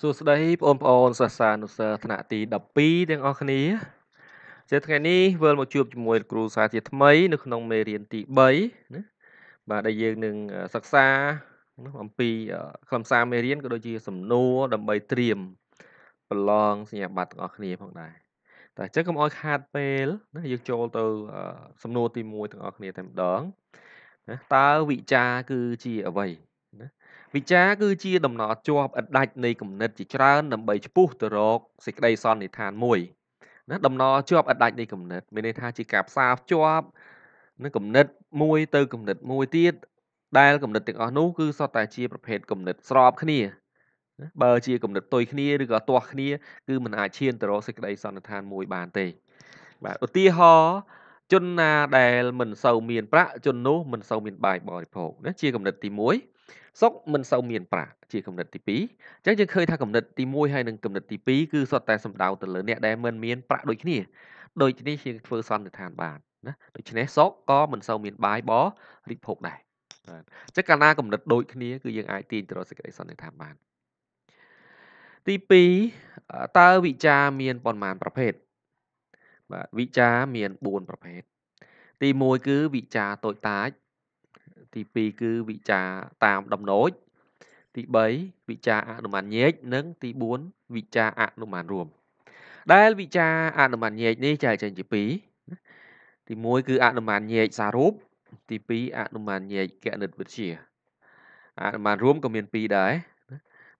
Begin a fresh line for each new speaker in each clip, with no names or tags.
សួស្តីបងប្អូនសិស្សានុសិស្សថ្នាក់ទី12ទាំងអស់គ្នាជាថ្ងៃនេះវិលមកជួបជាមួយគ្រូសាស្ត្រាចារ្យថ្មីនៅក្នុងមេរៀនទី3ណាបាទដែលយើងនឹងសិក្សាអំពីខ្លឹមសារមេរៀនក៏ដូចជាសំណួរដើម្បីត្រៀមប្រឡងសញ្ញាបត្រទាំងអស់គ្នា ផងដែរតែអញ្ចឹងកុំអោយខាតពេលណាយើងចូលទៅ សំណួរទី1ទាំងអស់គ្នាតែម្ដងណាតើវិចារគឺជាអ្វីណាវិចារគឺជាដំណត់ជាប់ឥតដាច់នៃគំនិត ជាច្រើន ដើម្បីឆ្ពោះទៅរកសេចក្តីសន្និដ្ឋានមួយណាដំណរជាប់អដាច់នៃគំនិតមានន័យថាជាការផ្សារភ្ជាប់នឹងគំនិតមួយ ទៅគំនិតមួយទៀតដែលគំនិតទាំងអស់នោះគឺសុទ្ធតែជាប្រភេទគំនិតស្រប គ្នាបើជាគំនិតទុយគ្នាឬក៏ទាស់គ្នាគឺมันអាចឈានទៅរកសេចក្តីសន្និដ្ឋានមួយបានទេបាទឧទាហរណ៍ជនណាដែលមិនសូវមាន ប្រាក់ជននោះមិនសូវមានបាយបរិភោគណាជាគំនិតទី1សុខមិនសូវមានប្រាក់ជាគំនិតទី2អញ្ចឹងយើងឃើញថាគំនិតទី1ហើយនិងគំនិតទី2គឺសុទ្ធតែសំដៅទៅលើអ្នក ដែលមិនមាន ប្រាក់ដូចគ្នាដូចនេះយើងធ្វើសន្និដ្ឋានបានណាដូច្នេះសុខក៏មិនសូវមានបាយបរិភោគដែរបាទអញ្ចឹងកាលណាគំនិតដូចគ្នាគឺយើងអាចទាញទៅរកសេចក្តីសន្និដ្ឋានបានទី2តើវិចារមានប៉ុន្មានប្រភេទបាទវិចារមាន4ប្រភេទទី1គឺវិចារតូចតាចទី2គឺវិចារតាមដំណូចទី3វិចារអនុមានញែកនិងទី4វិចារអនុមានរួម ដែលវិចារអនុមានញែកនេះចែកចេញជា2ទី1គឺអនុមានញែកសារូបទី2អនុមានញែកគណិតវិទ្យាអនុមានរួមក៏មាន2ដែរ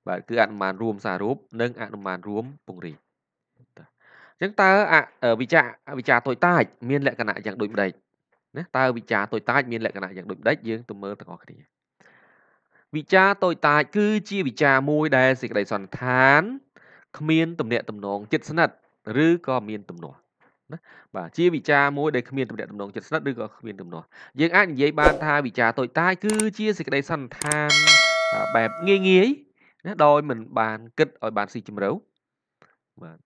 បាទគឺអនុមានរួមសារូបនិងអនុមានរួមពង្រីកអញ្ចឹងតើវិចារវិចារតូចតាចមានលក្ខណៈយ៉ាងដូចម្ដេចណាតើវិចារតូចតាចមានលក្ខណៈយ៉ាងដូចម្ដេចយើងទៅមើលទាំងអស់គ្នាវិចារតូចតាចគឺជាវិចារមួយដែលសេចក្តីសន្និដ្ឋានគ្មានទំនាក់ទំនងចិត្តស្និទ្ធឬក៏មានទំនាស់ណាបាទជាវិចារមួយដែលគ្មានទំនាក់ទំនងចិត្តស្និទ្ធឬក៏គ្មានទំនាស់យើងអាចនិយាយបានថាវិចារតូចតាចគឺជាសេចក្តីសន្និដ្ឋានបែបងាយងាយណាដោយមិនបានគិតឲ្យបានស៊ីជម្រៅបាទ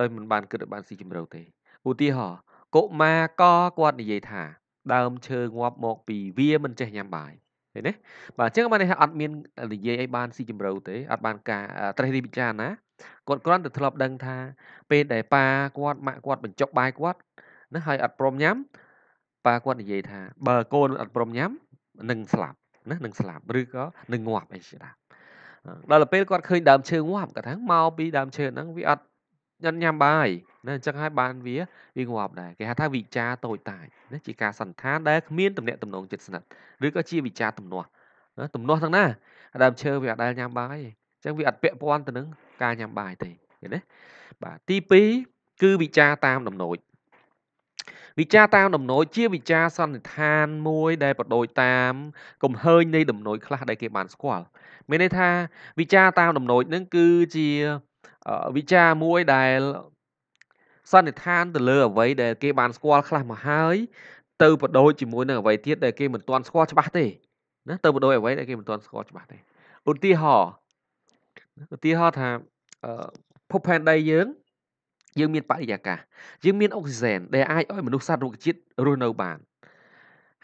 ដោយមិនបានគិតឲ្យបានស៊ីជម្រៅទេឧទាហរណ៍កុមារកគាត់និយាយថាដើមឈើងាប់មក ពីវាមិនចេះញ៉ាំបាយឃើញទេបាទអញ្ចឹងបានថាអត់មាននិយាយឲ្យបានស៊ីជម្រៅទេអត់បានការត្រេះរិះពិចារណាគាត់គ្រាន់តែធ្លាប់ដឹងថា ពេលដែលប៉ាគាត់ម៉ាក់គាត់បញ្ចុកបាយគាត់ណាហើយអត់ព្រមញ៉ាំប៉ាគាត់និយាយថា បើកូនអត់ព្រមញ៉ាំនឹងស្លាប់ណានឹងស្លាប់ឬក៏នឹងងាប់អីជាដើមដល់ពេលគាត់ឃើញដើមឈើងាប់គាត់ថាមកពីដើមឈើហ្នឹងវាអត់ញ៉ាំបាយណាអញ្ចឹងហើយបានវាវាងាប់ដែរគេហៅថាវិចារតូចតាចណាជាការសន្តានដែលគ្មានទំនាក់ទំនងចិត្តស្និទ្ធឬក៏ជាវិចារទំនាស់ណាទំនាស់ទាំងណាដើមឈើវាអត់ដែលញ៉ាំបាយទេអញ្ចឹងវាអត់ពាក់ព័ន្ធទៅនឹងការញ៉ាំបាយទេឃើញទេបាទទី2គឺវិចារតាមដំណោចវិចារតាមដំណោចជាវិចារសន្និដ្ឋានមួយដែលបដូចតាមកំហើញនៃដំណោចខ្លះដែលគេបានស្គាល់មានន័យថាវិចារតាមដំណោចនឹងគឺជាវិចារមួយដែលសន្និដ្ឋានទៅលើអ្វីដែលគេបានស្គាល់ខ្លះមកហើយទៅបដូរជាមួយនឹងអ្វីទៀតដែលគេមិនទាន់ស្គាល់ច្បាស់ទេណាទៅបដូរអ្វីដែលគេមិនទាន់ស្គាល់ច្បាស់ទេឧទាហរណ៍ឧទាហរណ៍ថាភពផែនដីយើងយើងមានបរិយាកាសយើងមានអុកស៊ីហ្សែនដែលអាចឲ្យមនុស្សសត្វរុក្ខជាតិរស់នៅបាន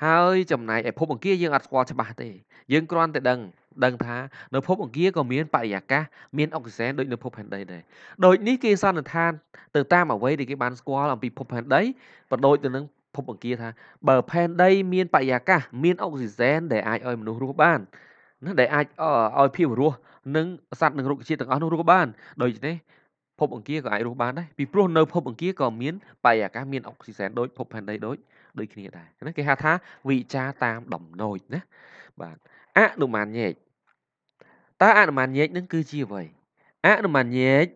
ហើយចំណែកឯភពអង្គារយើងអត់ស្គាល់ច្បាស់ទេយើងគ្រាន់តែដឹងដឹងថានៅភពអង្គារក៏មានបរិយាកាសមានអុកស៊ីសែនដូចនៅភពផែនដីដែរដូចនេះគេសន្និដ្ឋានទៅតាមអ្វីដែលគេបានស្គាល់អំពីភពផែនដីក៏ដូចទៅនឹងភពអង្គារថាបើផែនដីមានបរិយាកាសមានអុកស៊ីសែនដែលអាចឲ្យមនុស្សរស់បានណាដែលអាចឲ្យភាពរស់និងសត្វនិងរុក្ខជាតិទាំងអស់នោះរស់បានដូច្នេះភពអង្គារក៏អាចរស់បានដែរពីព្រោះនៅភពអង្គារក៏មានបរិយាកាសមានអុកស៊ីសែនដូចភពផែនដីដូចដូចគ្នាដែរណាគេហៅថាវិចារតាមដំណោចណាបាទអនុមានញែកតើអនុមានញែកនឹងគឺជាអ្វីអនុមានញែក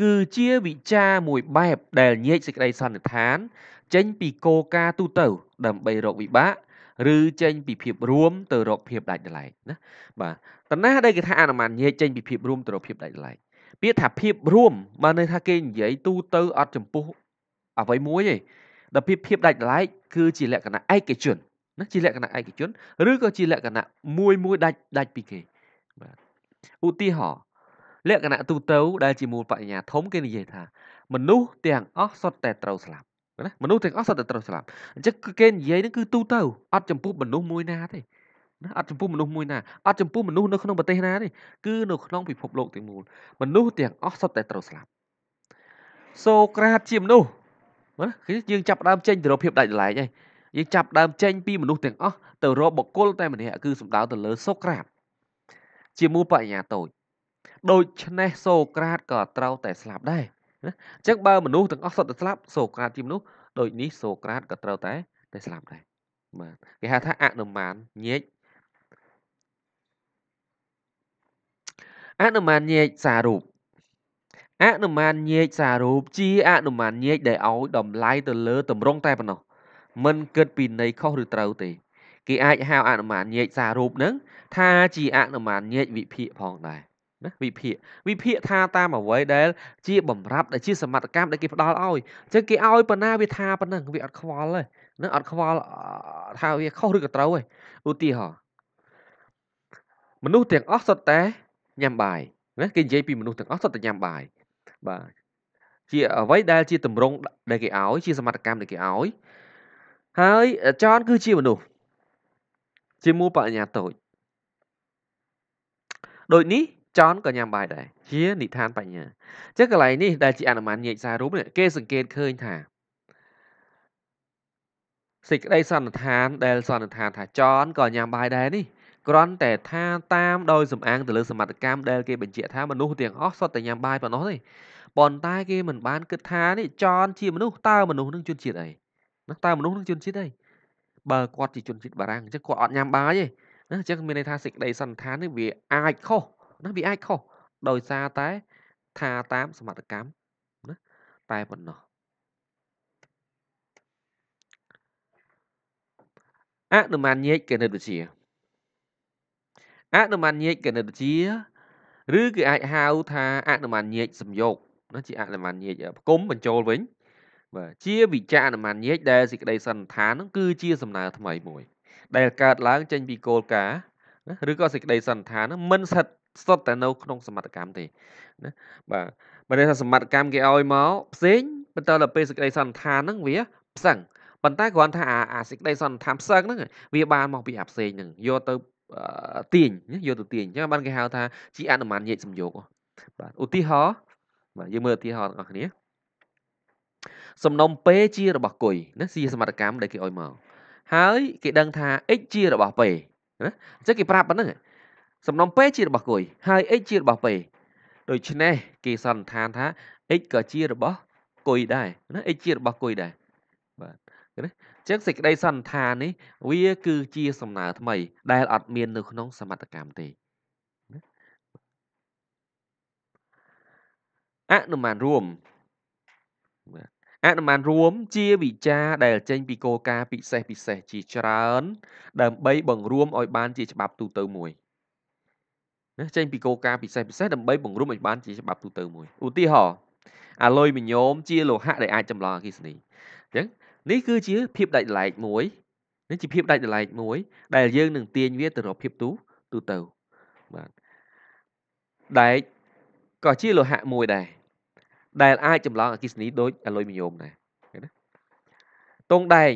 គឺជាវិចារមួយបែបដែលញែកសេចក្តីសន្និដ្ឋាន ចេញពីគោលការណ៍ទូទៅ ដើម្បីរកវិបាកឬចេញ ពីភាពរួមទៅរកភាពដាច់ដライណាបាទតណាដែលគេថាអនុមានញែកចេញពីភាពរួមទៅរកភាពដាច់ដライពាក្យថាភាពរួមបានន័យថាគេនិយាយទូទៅអត់ចំពោះ អ្វីមួយទេដល់ភាពភាពដាច់ដライគឺជាលក្ខណៈឯកជនណាជាលក្ខណៈឯកជនឬក៏ជាលក្ខណៈមួយមួយដាច់ដាច់ពីគេបាទឧទាហរណ៍លក្ខណៈទូទៅដែលជាមូលបញ្ញាធំគេនិយាយថាមនុស្សទាំងអស់សុទ្ធតែត្រូវស្លាប់ណាមនុស្សទាំងអស់សុទ្ធតែត្រូវស្លាប់អញ្ចឹងគឺគេនិយាយហ្នឹងគឺទូទៅអត់ចំពោះមនុស្សមួយណាទេណាអត់ចំពោះមនុស្សមួយណាអត់ចំពោះមនុស្សនៅក្នុងប្រទេសណាទេគឺនៅក្នុងពិភពលោកទាំងមូលមនុស្សទាំងអស់សុទ្ធតែត្រូវស្លាប់សូក្រាតជាមនុស្សណាគឺយើងចាប់ដើមចេញទៅរកភាពដាច់ដライហើយយើងចាប់ដើមចេញពីមនុស្សទាំងអស់ទៅរកបុគ្គលតែម្នាក់គឺសំដៅទៅលើសូក្រាតជាមួយបញ្ញាតូចដូច្នេះសូក្រាតក៏ត្រូវតែស្លាប់ដែរណាអញ្ចឹងបើមនុស្សទាំងអស់សុទ្ធតែស្លាប់សូក្រាតជាមនុស្សដូចនេះសូក្រាតក៏ត្រូវតែតែស្លាប់ដែរបាទគេហៅថាអនុមានញែកអនុមានញែកសាររូបអនុមានញែកសាររូបជាអនុមានញែកដែលឲ្យតម្លៃទៅលើតម្រងតែប៉ុណ្ណោះមិនគិតពីន័យខុសឬត្រូវទេគេអាចហៅអនុមានញែកសាររូបហ្នឹងថាជាអនុមានញែកវិភាគផងដែរណាវិភាគវិភាគថាតាមអ្វីដែលជាបំរាប់ដែលជាសមត្ថកម្មដែលគេផ្ដាល់ឲ្យអញ្ចឹងគេឲ្យប៉ុណ្ណាវាថាប៉ុណ្ណឹងវាអត់ខ្វល់ទេនឹងអត់ខ្វល់ថាវាខុសឬក៏ត្រូវទេឧទាហរណ៍មនុស្សទាំងអស់សុទ្ធតែញ៉ាំបាយណាគេនិយាយពីមនុស្សទាំងអស់សុទ្ធតែញ៉ាំបាយបាទជាអ្វីដែលជាតម្រងដែលគេឲ្យជាសមត្ថកម្មដែលគេឲ្យហើយចនគឺជាមនុស្សជាមួយបញ្ញាតូចដូចនេះចនក៏ញ៉ាំបាយដែរជានិធានបញ្ញាចឹងកន្លែងនេះដែលជាអនុមានញែកសាររូបនេះគេសង្កេតឃើញថាសេចក្តីសន្និដ្ឋានដែលសន្និដ្ឋានថាចនក៏ញ៉ាំបាយដែរនេះគ្រាន់តែថាតាមដោយសំអាងទៅលើសមត្ថកម្មដែលគេបញ្ជាក់ថាមនុស្សទាំងអស់សុទ្ធតែញ៉ាំបាយប៉ុណ្ណោះទេប៉ុន្តែគេមិនបានគិតថានេះចនជាមនុស្សតើមនុស្សនឹងជនជាតិអីហ្នឹងតើមនុស្សនឹងជឿនជាតិអីបើគាត់ជាជនជាតិបារាំងអញ្ចឹងគាត់អត់ញ៉ាំបាយទេណាអញ្ចឹងមានន័យថាសេចក្តីសន្និដ្ឋាននេះវាអាចខុសណាវាអាចខុសដោយសារតែថាតាមសមត្ថកម្មណាតែប៉ុណ្ណោះអនុមានញែកគណិតវិទ្យាអនុមានញែកគណិតវិទ្យាឬគឺអាចហៅថាអនុមានញែកសំយោគណាជាអនុមានញែកផ្គុំបញ្ចូលវិញបាទជាវិចារណមញ្ញេកដែលសេចក្តីសន្និដ្ឋាននឹងគឺជាសំណើថ្មីមួយ ដែលកើតឡើងចេញ ពីគោលការណ៍ឬក៏សេចក្តីសន្និដ្ឋាននឹងមិនស្ថិតស្ថិតតែនៅក្នុងសមត្ថកម្មទេណាបាទបើន័យថាសមត្ថកម្មគេឲ្យមកផ្សេងបន្តដល់ពេលសេចក្តីសន្និដ្ឋានហ្នឹងវាផ្សឹងប៉ុន្តែគ្រាន់ថាអាសេចក្តីសន្និដ្ឋានផ្សឹងហ្នឹងវាបានមកពីអាផ្សេងហ្នឹងយកទៅទាញយកទៅទាញអញ្ចឹងបានគេហៅថាជាអនុមានយេកសំយោគបាទឧទាហរណ៍បាទយើងមើលឧទាហរណ៍បងប្អូនសំណុំពេជារបស់គុយណាជាសមត្ថកម្មដែលគេឲ្យមកហើយគេដឹងថា x ជា របស់ពេណាអញ្ចឹងគេប្រាប់ប៉ុណ្ណឹងសំណុំពេជារបស់គុយហើយ x ជារបស់ពេដូច្នេះគេសន្និដ្ឋានថា x ក៏ជារបស់គុយដែរណា x ជារបស់គុយដែរបាទណាអញ្ចឹងសេចក្តីសន្និដ្ឋាននេះវា គឺ ជា សំណើថ្មី ដែលអត់មាន នៅ ក្នុង សមត្ថកម្មទេអនុមានរួមបាទអនុមានរួមជាវិចារដែលចេញ ពីគោលការណ៍ពិសេសពិសេសជាច្រើនដើម្បីបង្រួមឲ្យបានជាច្បាប់ទូទៅមួយណាចេញពីគោលការណ៍ពិសេសពិសេសដើម្បីបង្រួមឲ្យបានជាច្បាប់ទូទៅមួយឧទាហរណ៍អាលុយមីញ៉ូមជាលោហៈដែលអាចចម្លងអគ្គិសនីអញ្ចឹងនេះគឺជាភាពដាច់ឡែកមួយនេះជាភាពដាច់ឡែកមួយ ដែលយើងនឹងទាញវាទៅរកភាពទូទូទៅបាទដែកក៏ជាលោហៈមួយដែរដែលអាចចម្លងអគិសនីដូចអាលុយមីញ៉ូមដែរណាទងដែង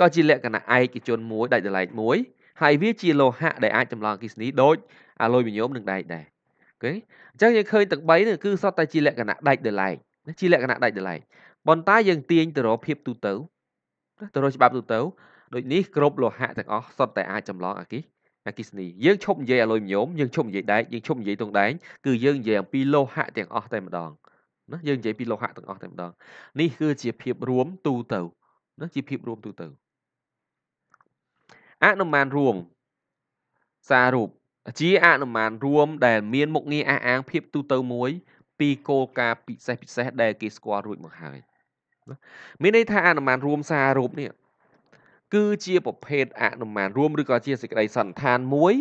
ក៏ជាលក្ខណៈឯកជនមួយដាច់ដライមួយហើយវាជាលោហៈដែលអាចចម្លងអគិសនីដូចអាលុយមីញ៉ូមនិងដែកដែរអូខេអញ្ចឹងយើងឃើញទាំង3នេះគឺសុទ្ធតែជាលក្ខណៈដាច់ដライជាលក្ខណៈដាច់ដライប៉ុន្តែយើងទាញទៅរកភាពទូទៅទៅរកច្បាប់ទូទៅ ដូចនេះគ្រប់លោហៈទាំងអស់សុទ្ធតែអាចចម្លងអគិសអគិសនីយើងឈប់និយាយអាលុយមីញ៉ូមយើងឈប់និយាយដែកយើងឈប់និយាយទងដែងគឺយើងនិយាយអំពីលោហៈទាំងអស់តែម្ដងណាយើងនិយាយពីលោហៈទាំងអស់តែម្ដងនេះគឺជាភាព រួមទូទៅណាជាភាពរួមទូទៅអនុមានរួមសាររូបជាអនុមានរួម ដែលមានមុខងារអះអាងភាពទូទៅមួយ ពីគោលការណ៍ពិសេសពិសេសដែលគេស្គាល់រួចមកហើយមានន័យថាអនុមានរួមសាររូបនេះគឺជាប្រភេទអនុមានរួមឬក៏ជាសេចក្តីសន្និដ្ឋានមួយ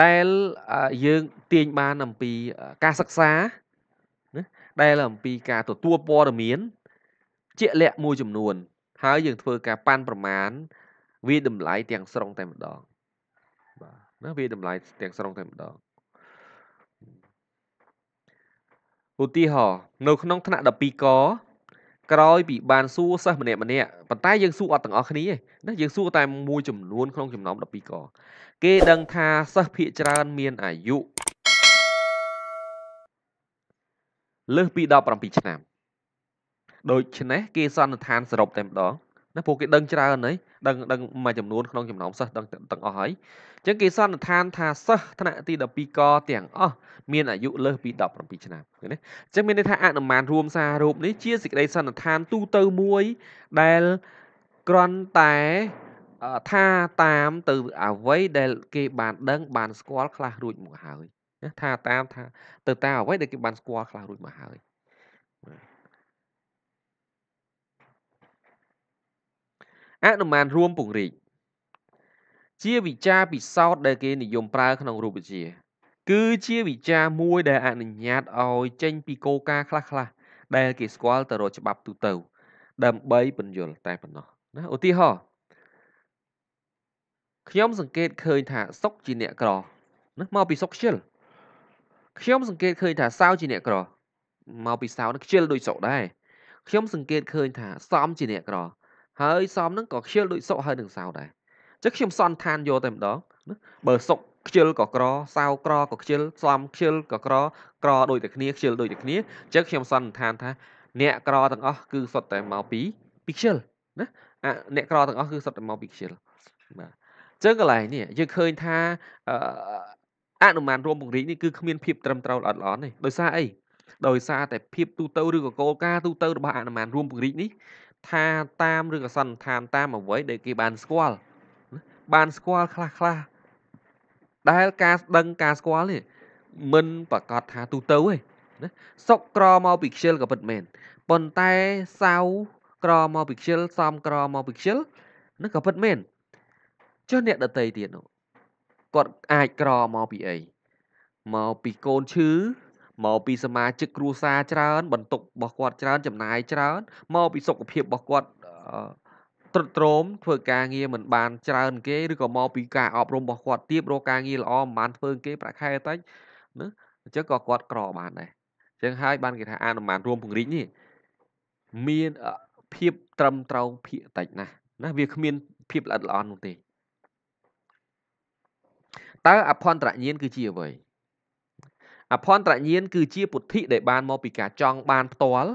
ដែលយើងទាញបានអំពីការសិក្សាណាដែលអំពីការទទួលព័ត៌មាន ជាក់លាក់មួយចំនួន ហើយយើងធ្វើការប៉ាន់ប្រមាណវាតម្លៃទាំងស្រុងតែម្ដងបាទណាវាតម្លៃទាំងស្រុងតែម្ដងឧទាហរណ៍នៅក្នុងថ្នាក់12កក្រោយពីបានសួរសិស្សម្នាក់ម្នាក់ប៉ុន្តែយើងសួរអត់ទាំងអស់គ្នាទេណាយើងសួរតែមួយចំនួនក្នុងចំណោម12កគេដឹងថាសិស្សភាគច្រើន មានអាយុលើសពី17ឆ្នាំដូច្នេះគេសន្និដ្ឋានសរុបតែម្ដងណាពួកគេដឹងច្រើនហើយដឹងដឹងមួយចំនួនក្នុងចំណោមសិស្សដឹងទាំងអស់ហើយអញ្ចឹងគេសន្និដ្ឋានថាសិស្សថ្នាក់ទី12កទាំងអស់មានអាយុលើសពី17ឆ្នាំឃើញទេអញ្ចឹងមានន័យថាអនុមាន រួមសាររូបនេះជាសេចក្តីសន្និដ្ឋានទូទៅមួយដែលគ្រាន់តែថាតាមទៅអ្វីដែលគេបានដឹង បាន ស្គាល់ខ្លះ រួចមកហើយណាថាតាមថាទៅតាមអ្វីដែលគេបានស្គាល់ខ្លះរួចមកហើយអនុមានរួមពង្រីកជាវិចារពិសោធន៍ដែលគេនិយមប្រើ ក្នុងរូបវិទ្យាគឺជាវិចារមួយ ដែលអនុញ្ញាតឲ្យចេញពីគោលការណ៍ខ្លះៗដែលគេស្គាល់ទៅរកច្បាប់ទូទៅ ដើម្បីពន្យល់តែប៉ុណ្ណោះណាឧទាហរណ៍ខ្ញុំសង្កេតឃើញថាសុកជាអ្នកក្រណាមកពីសុកខ្ជិលខ្ញុំសង្កេតឃើញថាសាវជាអ្នកក្រមកពីសាវនឹងខ្ជិលដូចសុកដែរខ្ញុំ សង្កេតឃើញ ថាសំជាអ្នកក្រ ហើយសំនឹងក៏ខ្ជិលដូចសុកហើយនឹងសាវដែរចឹងខ្ញុំសន្តានយកតែម្ដងបើសុកខ្ជិលក៏ក្រសាវក្រក៏ខ្ជិលសំខ្ជិលក៏ក្រក្រដូចតែគ្នាខ្ជិលដូចតែគ្នាចឹងខ្ញុំសន្តានថាអ្នកក្រទាំងអស់គឺសុទ្ធតែមកពីពីខ្ជិលណាអ្នកក្រទាំងអស់គឺសុទ្ធតែមកពីខ្ជិលបាទចឹងកន្លែងនេះយើងឃើញថាអនុមានរួមពង្រីកនេះគឺគ្មានភាពត្រឹមត្រូវល្អល្អទេដោយសារអីដោយសារតែភាពទូទៅឬក៏គោលការណ៍ទូទៅរបស់អនុមានរួមពង្រីកនេះថាតាមឬក៏សន្និដ្ឋានតាមអ្វីដែលគេបានស្គាល់បានស្គាល់ខ្លះខ្លះដែលការស្ដឹងការស្គាល់នេះមិនប្រកាសថាទូទៅទេណាសុកក្រមកពីខ្ជិលក៏ពិតមែនប៉ុន្តែសៅក្រមកពីខ្ជិលសំក្រមកពីខ្ជិលនឹងក៏ពិតមែនចុះអ្នកដតីទៀតនោះគាត់អាចក្រមកពីអីមកពីកូនឈឺមកពីសមាជិកគ្រួសារច្រើន បន្ទុករបស់គាត់ច្រើនចំណាយច្រើនមកពីសុខភាពរបស់គាត់ត្រុតត្រោមធ្វើការងារមិនបានច្រើន គេឬក៏មកពីការអប់រំរបស់គាត់ទៀតរកការងារល្អមិនបានធ្វើគេប្រាក់ខែតិចណាអញ្ចឹងក៏គាត់ក្របានដែរអញ្ចឹងហើយ បានគេថាអនុមានរួមពង្រីកនេះមានភាពត្រឹមត្រូវភាកតិចណាស់ណា វាគ្មាន ភាពល្អិតល្អន់នោះទេតើអភ័ន្តរញ្ញាណគឺជាអ្វីអភ័ន្តរញ្ញាណគឺជាពុទ្ធិដែលបានមកពីការចង់បានផ្ទាល់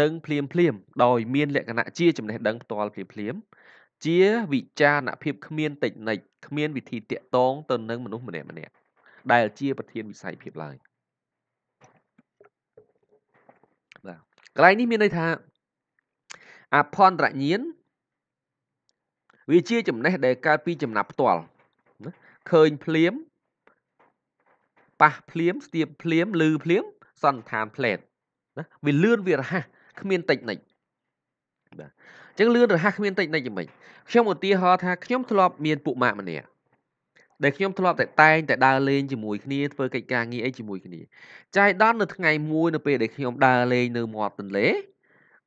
និងភ្លាមភ្លាមដោយមានលក្ខណៈជាចំណេះដឹងផ្ទាល់ភ្លាមភ្លាមជាវិចារណភាពគ្មានតិចនិចគ្មានវិធីតាក់ទងទៅនឹងមនុស្សម្នាក់ម្នាក់ដែល ជាប្រធានវិស័យភាពឡើយបាទកន្លែងនេះមានន័យថាអភ័ន្តរញ្ញាណវាជាចំណេះដែលកើតពីចំណាប់ផ្ទាល់ឃើញភ្លាមប៉ះភ្លាមស្ទាបភ្លាមឮភ្លាមសន្តានផ្លេតណាវាលឿនវារហ័សគ្មានតិចនិចបាទអញ្ចឹងលឿនរហ័សគ្មានតិចនិចយ៉ាងម៉េចខ្ញុំឧទាហរណ៍ថាខ្ញុំធ្លាប់មានពួកម៉ាក់ម្នាក់ដែលខ្ញុំធ្លាប់តែតែងតែដើរលេងជាមួយគ្នាធ្វើកិច្ចការងារអីជាមួយគ្នាចៃដន្យនៅថ្ងៃមួយនៅពេលដែលខ្ញុំដើរលេងនៅមាត់ទន្លេ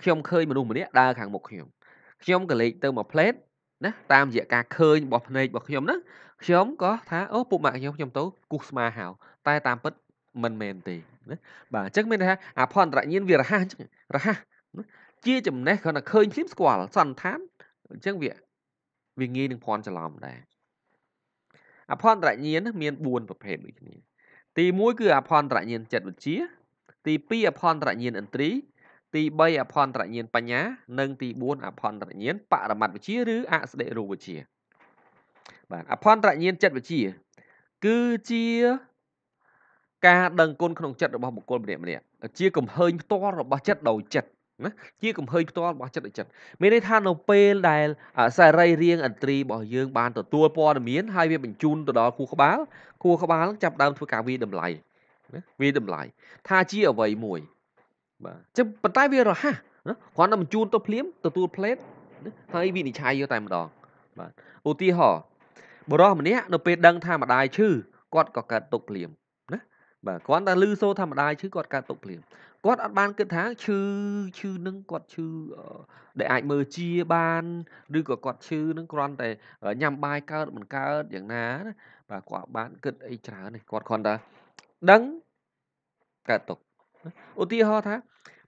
ខ្ញុំឃើញមនុស្សម្នាក់ដើរខាងមុខខ្ញុំខ្ញុំក៏លេចទៅមកផ្លេតណាតាមរយៈការឃើញរបស់ភ្នែករបស់ខ្ញុំហ្នឹងខ្ញុំក៏ថាអូពុកម៉ាក់ខ្ញុំខ្ញុំទៅគូសស្មាហៅតែតាមពិតមិនមែនទេណាបាទអញ្ចឹងមានន័យថាអភ័ន្តរញ្ញាណវារហ័សអញ្ចឹងរហ័សជាចំណេះគ្រាន់តែឃើញភ្លាមស្គាល់សន្តានអញ្ចឹងវាវាងាយនឹងភ័ន្តច្រឡំដែរអភ័ន្តរញ្ញាណមាន4ប្រភេទដូចគ្នាទី1គឺអភ័ន្តរញ្ញាណចិត្តវិទ្យាទី2អភ័ន្តរញ្ញាណឥន្ទ្រីទី3អភ័ន្តរញ្ញាណបញ្ញានិងទី4អភ័ន្តរញ្ញាណបរមត្តវិជាឬអស្ដិរូវវិជាបាទអភ័ន្តរញ្ញាណចិត្តវិជាគឺជាការដឹងគុណក្នុងចិត្តរបស់បុគ្គលម្នាក់ម្នាក់ជាកំហើញផ្ទាល់របស់ចិត្តដោយចិត្តណាជាកំហើញផ្ទាល់របស់ចិត្តដោយចិត្តមានន័យថានៅពេលដែលសារីរាងអន្ត្រីរបស់យើងបានទទួលព័ត៌មានហើយវាបញ្ជូនទៅដល់ខួរក្បាលខួរក្បាលចាប់ដើមធ្វើការវាតម្លៃណាវាតម្លៃថាជាអ្វីមួយបាទចឹងប៉ុន្តែ វារហ័សណាគ្រាន់តែបញ្ជូនទៅភ្លាមទទួលផ្លេតហើយវិនិច្ឆ័យយកតែម្ដងបាទឧទាហរណ៍បុរសម្នាក់នៅពេលដឹងថាម្ដាយឈឺគាត់ក៏កើតទុកភ្លាមណាបាទគាត់តែឮសូរថាម្ដាយឈឺគាត់កើតទុកភ្លាមគាត់អត់បានគិតថាឈឺឈឺនឹងគាត់ឈឺដែលអាចមើលជាបានឬក៏គាត់ឈឺនឹងគ្រាន់តែញ៉ាំបាយកើតមិនកើតយ៉ាងណាណាបាទគាត់បានគិតអីច្រើននេះគាត់គ្រាន់តែដឹងកើតទុកឧទាហរណ៍ថា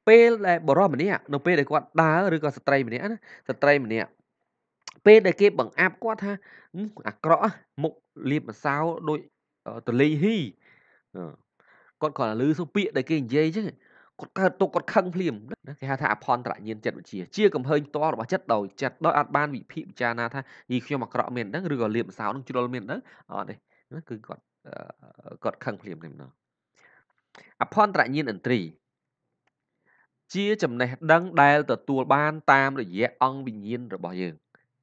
ពេលដែលបរិមម្នាក់នៅពេលដែលគាត់ដើរឬក៏ស្ត្រីម្នាក់ណាស្ត្រីម្នាក់ពេលដែលគេបង្អាប់គាត់ថាអាក្រក់មុខលៀបម្សៅដូចតលីហ៊ីគាត់គាត់ឮសុពាកដែលគេនិយាយអញ្ចឹងគាត់កើតទុកគាត់ខឹងភ្លាមគេហៅថាអភ័ន្តរញ្ញាណចិត្តវិជាជាកំហែងផ្ទាល់របស់ចិត្តដោយចិត្តដោយអត់បានវិភាគពិចារណាថាយីខ្ញុំអាក្រក់មែនហ្នឹងឬក៏លៀបម្សៅហ្នឹងជ្រុលមែនហ្នឹងអត់ទេគឺគាត់គាត់ខឹងភ្លាមតែម្ដងអភ័ន្តរញ្ញាណឥន្ទ្រីជាចំណេះដឹង ដែលទទួល បាន តាមរយៈអង្គវិញ្ញាណរបស់យើង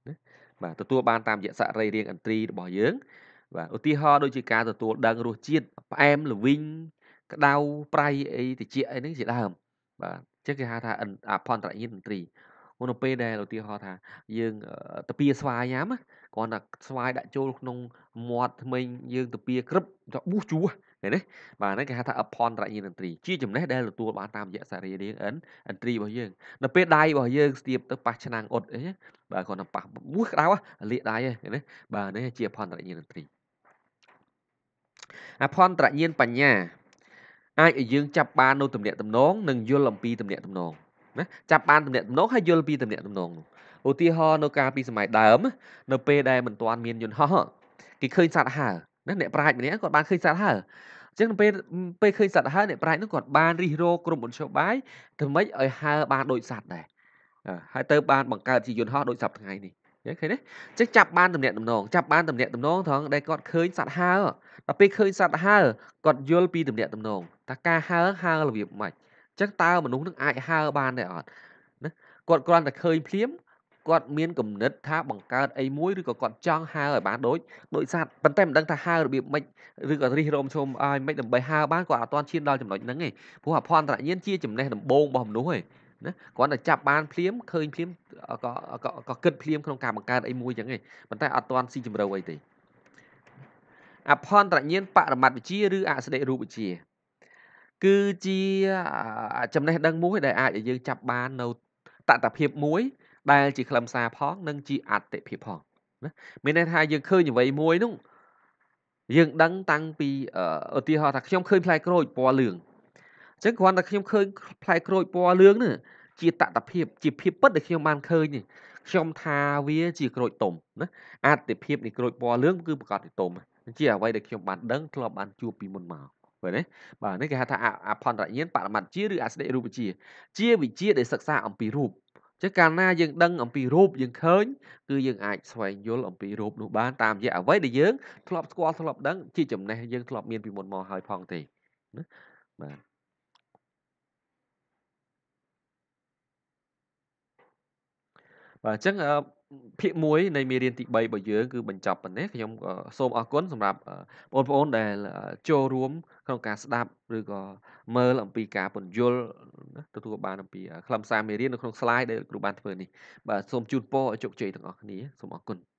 ណាបាទទទួលបានតាមរយៈសរីរាង្គឥន្ទ្រីរបស់យើង បាទឧទាហរណ៍ដូចជាការទទួលដឹងរសជាតិផ្អែមល្វីងក្តៅប្រៃអីតិចអីហ្នឹងជាដើម បាទអញ្ចឹងគេហៅថាអភន្តរញ្ញាណឥន្ទ្រីមុនទៅពេលដែលឧទាហរណ៍ថាយើងតាពីស្វាយញ៉ាំគ្រាន់តែស្វាយដាក់ចូល ក្នុងមាត់ធ្មេញយើងតាពីក្រឹបទៅប៊ូសជួសឃើញទេបាទហ្នឹងគេហៅថា upon ត្រញ្ញានត្រីជាចំណេះដែលទទួលបានតាមរយៈសរីរាង្គអន្ត្រីរបស់យើងនៅពេលដៃរបស់យើងស្ទាបទៅប៉ះឆ្នាំងអ៊ុតអីបាទគាត់ថាប៉ះមួយក្តៅលាកដៃហ្នឹងណាបាទនេះជា upon ត្រញ្ញានត្រី upon ត្រញ្ញានបញ្ញា អាចឲ្យយើងចាប់បាននៅទំនាក់ទំនងនិងយល់អំពីទំនាក់ទំនងណាចាប់បានទំនាក់ទំនងហើយយល់ពីទំនាក់ទំនងនោះឧទាហរណ៍នៅកាលពីសម័យដើមនៅពេលដែលមិនទាន់មានយន្តហោះគេឃើញសត្វហើណាអ្នកប្រាជ្ញម្នាក់គាត់បានឃើញសត្វហើអញ្ចឹងពេលពេលឃើញសត្វហើអ្នកប្រាជ្ញនោះគាត់បានរិះរោក្រុមមធ្យោបាយធ្វើម៉េចឲ្យហើបានដូចសត្វដែរហើយទៅបានបង្កើតជាយន្តហោះដូចសប្តាហ៍ថ្ងៃនេះឃើញទេចឹងចាប់បានតំណែងតំណងចាប់បានតំណែងតំណងត្រង់ដែលគាត់ឃើញសត្វហើដល់ពេលឃើញសត្វហើគាត់យល់ពីតំណែងតំណងថាការហើហើរបៀបម៉េចចឹងតើមនុស្សនឹងអាចហើបានដែរអត់ណាគាត់គ្រាន់តែឃើញភ្លាមគាត់មានគំនិតថាបង្កើតអីមួយឬក៏គាត់ចង់ហើឲ្យបានដូចដូចសัตว์ប៉ុន្តែមិនដឹងថាហើរបៀបម៉េចឬក៏រិះរោមឈុំឲ្យម៉េចដើម្បីហើបានគាត់អត់ទាន់ឈានដល់ចំណុចហ្នឹងទេព្រោះអភ័ន្តរញ្ញាណជាចំណេះដំបូងរបស់មនុស្សឯងណាគាត់តែចាប់បានភ្លាមឃើញភ្លាមក៏ក៏គិតភ្លាមក្នុងការបង្កើតអីមួយចឹងឯងប៉ុន្តែអត់ទាន់ស៊ីជម្រៅអីទេអភ័ន្តរញ្ញាណបរមត្តវិជាឬអសដិរូបវិជា គឺជាចំណេះដឹងមួយដែលអាចឲ្យយើងចាប់បាននៅតតភាពមួយដែលជាខ្លឹមសារផងនិងជាអត្តភាពផងណាមានន័យថាយើងឃើញអ្វីមួយនោះយើងដឹងតាំងពីឧទាហរណ៍ថាខ្ញុំឃើញផ្លែក្រូចពណ៌លឿងអញ្ចឹងគ្រាន់តែខ្ញុំឃើញផ្លែក្រូចពណ៌លឿងនេះជាតតភាពជា ភាពពិតដែលខ្ញុំបានឃើញខ្ញុំថាវាជាក្រូចទុំណាអត្តភាពនៃក្រូចពណ៌លឿងគឺប្រកាសជាទុំជាអ្វីដែលខ្ញុំបានដឹងធ្លាប់បានជួបពីមុនមកឃើញទេបាទនេះគេហៅថាអផន្តរញ្ញាណបរមត្តជាឬអស្ដិរូបជា ជាវិជាដែលសិក្សាអំពីរូបចឹងកាលណាយើងដឹង អំពីរូបយើងឃើញគឺយើងអាចស្វែងយល់អំពីរូបនោះបានតាមរយៈអ្វីដែលយើងធ្លាប់ស្គាល់ធ្លាប់ដឹងជាចំណេះយើងធ្លាប់មានពីមុនមកហើយផងទេណាបាទបាទអញ្ចឹងភាគ1នៃមេរៀនទី3របស់យើងគឺបញ្ចប់ប៉ុណ្ណេះខ្ញុំសូមអរគុណសម្រាប់បងប្អូនដែលចូលរួមក្នុងការស្ដាប់ឬក៏មើលអំពីការពន្យល់ទទួលបានអំពីខ្លឹមសារមេរៀននៅក្នុង slide ដែលគ្រូបានធ្វើនេះបាទសូមជូនពរឲ្យជោគជ័យទាំងអស់គ្នាសូមអរគុណ